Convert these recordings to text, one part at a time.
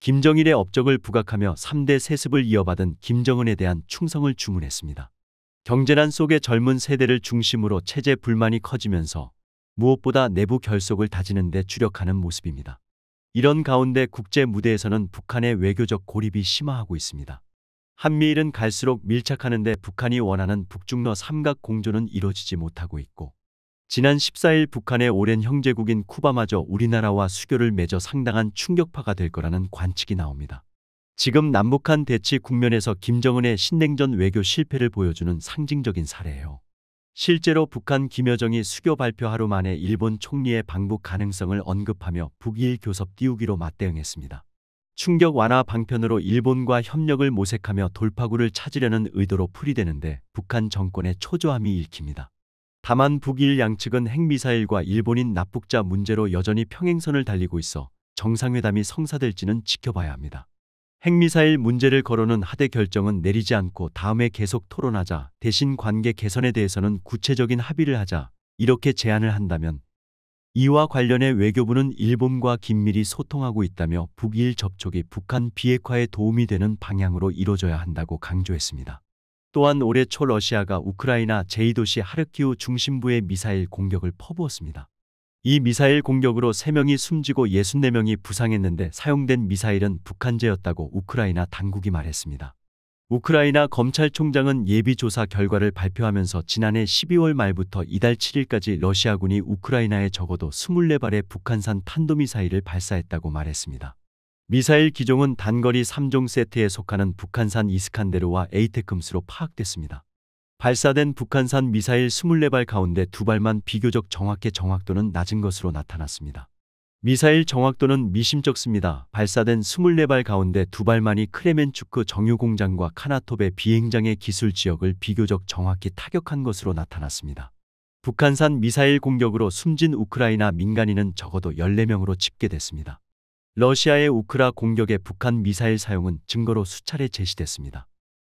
김정일의 업적을 부각하며 3대 세습을 이어받은 김정은에 대한 충성을 주문했습니다. 경제난 속의 젊은 세대를 중심으로 체제 불만이 커지면서 무엇보다 내부 결속을 다지는 데 주력하는 모습입니다. 이런 가운데 국제 무대에서는 북한의 외교적 고립이 심화하고 있습니다. 한미일은 갈수록 밀착하는데 북한이 원하는 북중러 삼각 공조는 이뤄지지 못하고 있고 지난 14일 북한의 오랜 형제국인 쿠바마저 우리나라와 수교를 맺어 상당한 충격파가 될 거라는 관측이 나옵니다. 지금 남북한 대치 국면에서 김정은의 신냉전 외교 실패를 보여주는 상징적인 사례예요. 실제로 북한 김여정이 수교 발표 하루 만에 일본 총리의 방북 가능성을 언급하며 북일 교섭 띄우기로 맞대응했습니다. 충격 완화 방편으로 일본과 협력을 모색하며 돌파구를 찾으려는 의도로 풀이되는데 북한 정권의 초조함이 읽힙니다. 다만 북일 양측은 핵미사일과 일본인 납북자 문제로 여전히 평행선을 달리고 있어 정상회담이 성사될지는 지켜봐야 합니다. 핵미사일 문제를 거론은 하대 결정은 내리지 않고 다음에 계속 토론하자 대신 관계 개선에 대해서는 구체적인 합의를 하자 이렇게 제안을 한다면 이와 관련해 외교부는 일본과 긴밀히 소통하고 있다며 북일 접촉이 북한 비핵화에 도움이 되는 방향으로 이뤄져야 한다고 강조했습니다. 또한 올해 초 러시아가 우크라이나 제2도시 하르키우 중심부에 미사일 공격을 퍼부었습니다. 이 미사일 공격으로 3명이 숨지고 64명이 부상했는데 사용된 미사일은 북한제였다고 우크라이나 당국이 말했습니다. 우크라이나 검찰총장은 예비조사 결과를 발표하면서 지난해 12월 말부터 이달 7일까지 러시아군이 우크라이나에 적어도 24발의 북한산 탄도미사일을 발사했다고 말했습니다. 미사일 기종은 단거리 3종 세트에 속하는 북한산 이스칸데르와 에이테크스로 파악됐습니다. 발사된 북한산 미사일 24발 가운데 두 발만 비교적 정확해 정확도는 낮은 것으로 나타났습니다. 미사일 정확도는 미심쩍습니다. 발사된 24발 가운데 두 발만이 크레멘추크 정유공장과 카나톱의 비행장의 기술 지역을 비교적 정확히 타격한 것으로 나타났습니다. 북한산 미사일 공격으로 숨진 우크라이나 민간인은 적어도 14명으로 집계됐습니다. 러시아의 우크라 공격에 북한 미사일 사용은 증거로 수차례 제시됐습니다.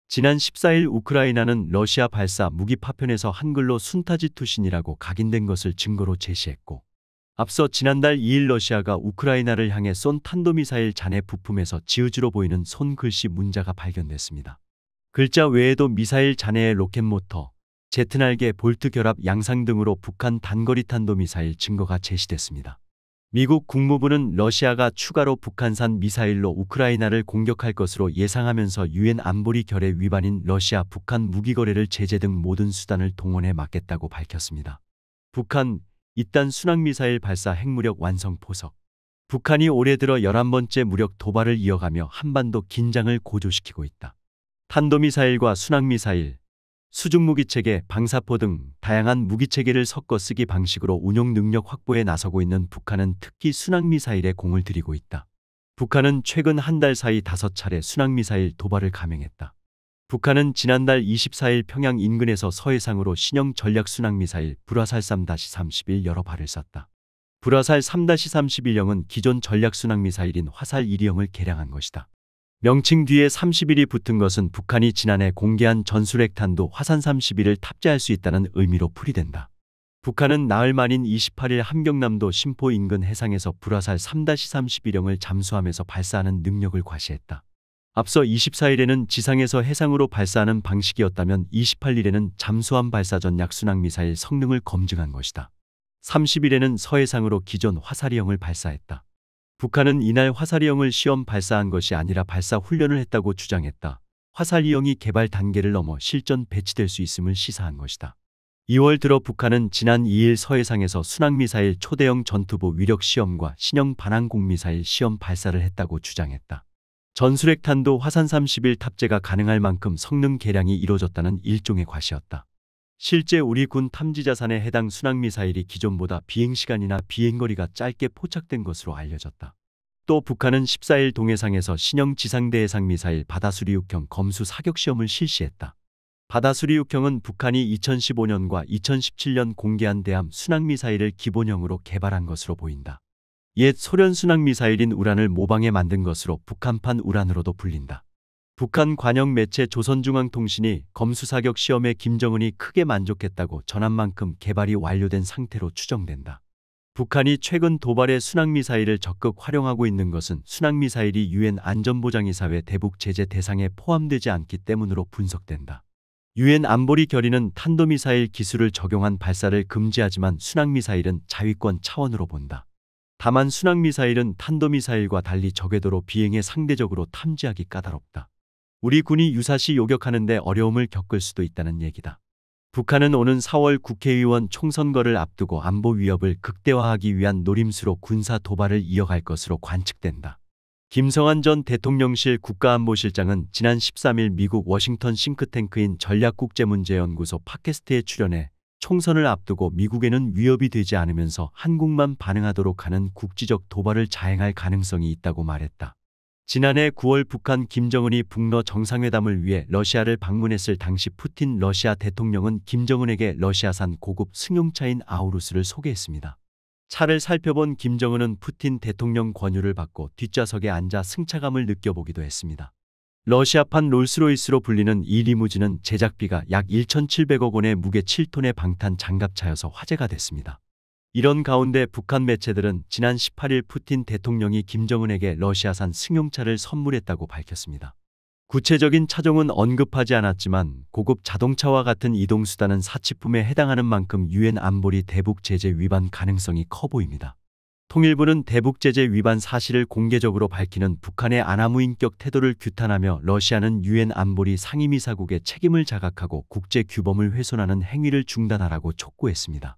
지난 14일 우크라이나는 러시아 발사 무기 파편에서 한글로 순타지 투신이라고 각인된 것을 증거로 제시했고 앞서 지난달 2일 러시아가 우크라이나를 향해 쏜 탄도미사일 잔해 부품에서 지우지로 보이는 손글씨 문자가 발견됐습니다. 글자 외에도 미사일 잔해의 로켓모터, 제트날개 볼트 결합 양상 등으로 북한 단거리 탄도미사일 증거가 제시됐습니다. 미국 국무부는 러시아가 추가로 북한산 미사일로 우크라이나를 공격할 것으로 예상하면서 유엔 안보리 결의 위반인 러시아 북한 무기 거래를 제재 등 모든 수단을 동원해 막겠다고 밝혔습니다. 북한 이딴 순항미사일 발사 핵무력 완성 포석 북한이 올해 들어 11번째 무력 도발을 이어가며 한반도 긴장을 고조시키고 있다. 탄도미사일과 순항미사일, 수중 무기체계, 방사포 등 다양한 무기체계를 섞어 쓰기 방식으로 운용 능력 확보에 나서고 있는 북한은 특히 순항미사일에 공을 들이고 있다. 북한은 최근 한 달 사이 다섯 차례 순항미사일 도발을 감행했다. 북한은 지난달 24일 평양 인근에서 서해상으로 신형 전략 순항미사일 불화살 3-31 여러 발을 쐈다. 불화살 3-31형은 기존 전략 순항미사일인 화살 1형을 개량한 것이다. 명칭 뒤에 31이 붙은 것은 북한이 지난해 공개한 전술핵탄도 화산 31을 탑재할 수 있다는 의미로 풀이된다. 북한은 나흘 만인 28일 함경남도 심포 인근 해상에서 불화살 3-31형을 잠수함에서 발사하는 능력을 과시했다. 앞서 24일에는 지상에서 해상으로 발사하는 방식이었다면 28일에는 잠수함 발사 전 약순항 미사일 성능을 검증한 것이다. 30일에는 서해상으로 기존 화살이형을 발사했다. 북한은 이날 화살이형을 시험 발사한 것이 아니라 발사 훈련을 했다고 주장했다. 화살이형이 개발 단계를 넘어 실전 배치될 수 있음을 시사한 것이다. 2월 들어 북한은 지난 2일 서해상에서 순항미사일 초대형 전투부 위력 시험과 신형 반항공미사일 시험 발사를 했다고 주장했다. 전술핵탄도 화산 30일 탑재가 가능할 만큼 성능 개량이 이뤄졌다는 일종의 과시였다. 실제 우리 군 탐지자산에 해당 순항미사일이 기존보다 비행시간이나 비행거리가 짧게 포착된 것으로 알려졌다. 또 북한은 14일 동해상에서 신형 지상대해상 미사일 바다수리육형 검수 사격시험을 실시했다. 바다수리육형은 북한이 2015년과 2017년 공개한 대함 순항미사일을 기본형으로 개발한 것으로 보인다. 옛 소련 순항미사일인 우란을 모방해 만든 것으로 북한판 우란으로도 불린다. 북한 관영 매체 조선중앙통신이 검수사격 시험에 김정은이 크게 만족했다고 전한 만큼 개발이 완료된 상태로 추정된다. 북한이 최근 도발의 순항미사일을 적극 활용하고 있는 것은 순항미사일이 유엔 안전보장이사회 대북 제재 대상에 포함되지 않기 때문으로 분석된다. 유엔 안보리 결의는 탄도미사일 기술을 적용한 발사를 금지하지만 순항미사일은 자위권 차원으로 본다. 다만 순항미사일은 탄도미사일과 달리 적외도로 비행에 상대적으로 탐지하기 까다롭다. 우리 군이 유사시 요격하는데 어려움을 겪을 수도 있다는 얘기다. 북한은 오는 4월 국회의원 총선거를 앞두고 안보 위협을 극대화하기 위한 노림수로 군사 도발을 이어갈 것으로 관측된다. 김성환전 대통령실 국가안보실장은 지난 13일 미국 워싱턴 싱크탱크인 전략국제문제연구소 팟캐스트에 출연해 총선을 앞두고 미국에는 위협이 되지 않으면서 한국만 반응하도록 하는 국지적 도발을 자행할 가능성이 있다고 말했다. 지난해 9월 북한 김정은이 북러 정상회담을 위해 러시아를 방문했을 당시 푸틴 러시아 대통령은 김정은에게 러시아산 고급 승용차인 아우루스를 소개했습니다. 차를 살펴본 김정은은 푸틴 대통령 권유를 받고 뒷좌석에 앉아 승차감을 느껴보기도 했습니다. 러시아판 롤스로이스로 불리는 이 리무진은 제작비가 약 1,700억 원의 무게 7톤의 방탄 장갑차여서 화제가 됐습니다. 이런 가운데 북한 매체들은 지난 18일 푸틴 대통령이 김정은에게 러시아산 승용차를 선물했다고 밝혔습니다. 구체적인 차종은 언급하지 않았지만 고급 자동차와 같은 이동수단은 사치품에 해당하는 만큼 유엔 안보리 대북 제재 위반 가능성이 커 보입니다. 통일부는 대북 제재 위반 사실을 공개적으로 밝히는 북한의 아나무인격 태도를 규탄하며 러시아는 유엔 안보리 상임이사국의 책임을 자각하고 국제 규범을 훼손하는 행위를 중단하라고 촉구했습니다.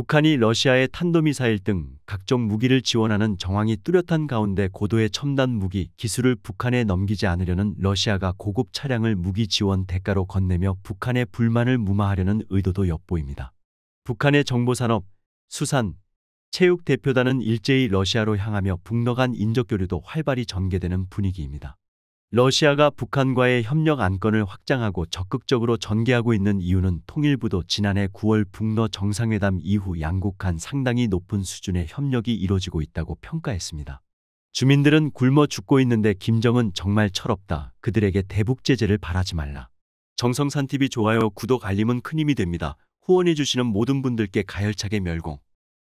북한이 러시아의 탄도미사일 등 각종 무기를 지원하는 정황이 뚜렷한 가운데 고도의 첨단 무기 기술을 북한에 넘기지 않으려는 러시아가 고급 차량을 무기 지원 대가로 건네며 북한의 불만을 무마하려는 의도도 엿보입니다. 북한의 정보산업, 수산, 체육 대표단은 일제히 러시아로 향하며 북러 간 인적교류도 활발히 전개되는 분위기입니다. 러시아가 북한과의 협력 안건을 확장하고 적극적으로 전개하고 있는 이유는 통일부도 지난해 9월 북러 정상회담 이후 양국 간 상당히 높은 수준의 협력이 이뤄지고 있다고 평가했습니다. 주민들은 굶어 죽고 있는데 김정은 정말 철없다. 그들에게 대북 제재를 바라지 말라. 정성산 TV 좋아요, 구독, 알림은 큰 힘이 됩니다. 후원해 주시는 모든 분들께 가열차게 멸공.